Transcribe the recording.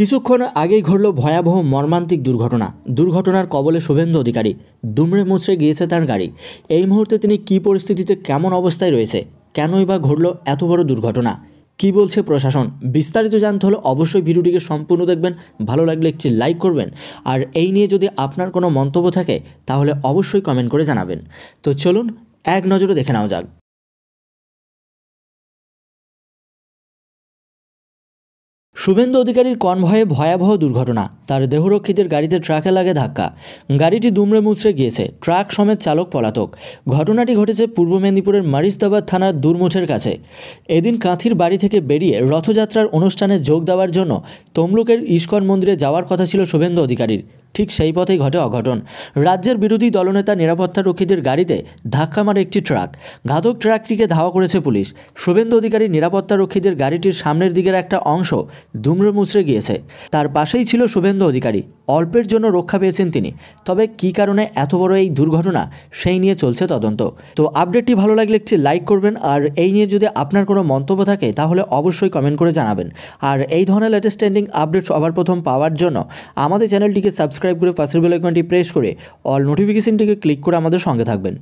কিছুক্ষণ আগেই ঘটল ভয়াবহ মর্মান্তিক দুর্ঘটনা দুর্ঘটনার কবলে শুভেন্দু অধিকারী দুমড়ে মুচড়ে গিয়েছে তার গাড়ি এই মুহূর্তে তিনি কি পরিস্থিতিতে কেমন অবস্থায় রয়েছে কেনই বা ঘটল এত বড় দুর্ঘটনা কি বলছে প্রশাসন বিস্তারিত জানতে হলে অবশ্যই ভিডিওটিকে সম্পূর্ণ দেখবেন ভালো লাগলে একটি লাইক করবেন আর এই নিয়ে যদি আপনার কোনো মন্তব্য থাকে তাহলে অবশ্যই কমেন্ট করে জানাবেন তো চলুন এক নজরে দেখে নেওয়া যাক শুভেন্দু অধিকারীর কনভয়ে ভয়াবহ দুর্ঘটনা তার দেহরক্ষীদের গাড়িতে ট্রাকে লাগে ধাক্কা গাড়িটি দুমড়ে মুচড়ে গিয়েছে ট্রাক সমেত চালক পলাতক ঘটনাটি ঘটেছে পূর্ব মেদিনীপুরের মারিস্তাবাদ থানার দুর্মুছের কাছে এদিন কাঁথির বাড়ি থেকে বেরিয়ে রথযাত্রার অনুষ্ঠানে যোগ দেওয়ার জন্য তমলুকের ইস্কন মন্দিরে যাওয়ার কথা ছিল শুভেন্দু অধিকারীর ঠিক সেই পথেই ঘটে অঘটন রাজ্যের বিরোধী দলনেতা নিরাপত্তা রক্ষীদের গাড়িতে ধাক্কা মারে একটি ট্রাক ঘাতক ট্রাকটিকে ধাওয়া করেছে পুলিশ শুভেন্দু অধিকারী নিরাপত্তা রক্ষীদের গাড়িটির সামনের দিকের একটা অংশ দুমড়ে মুচড়ে গিয়েছে তার পাশেই ছিল শুভেন্দু অধিকারী অল্পের জন্য রক্ষা পেয়েছেন তিনি তবে কি কারণে এত বড় এই দুর্ঘটনা সেই নিয়ে চলছে তদন্ত তো আপডেটটি ভালো লাগলে একটি লাইক করবেন আর এই নিয়ে যদি আপনার কোনো মন্তব্য থাকে তাহলে অবশ্যই কমেন্ট করে জানাবেন আর এই ধরনের লেটেস্ট ট্রেন্ডিং আপডেট সবার প্রথম পাওয়ার জন্য আমাদের চ্যানেলটিকে সাবস্ক্রাইব করে পাশের বেলাইকনটি প্রেস করে অল নোটিফিকেশনটিকে ক্লিক করে আমাদের সঙ্গে থাকবেন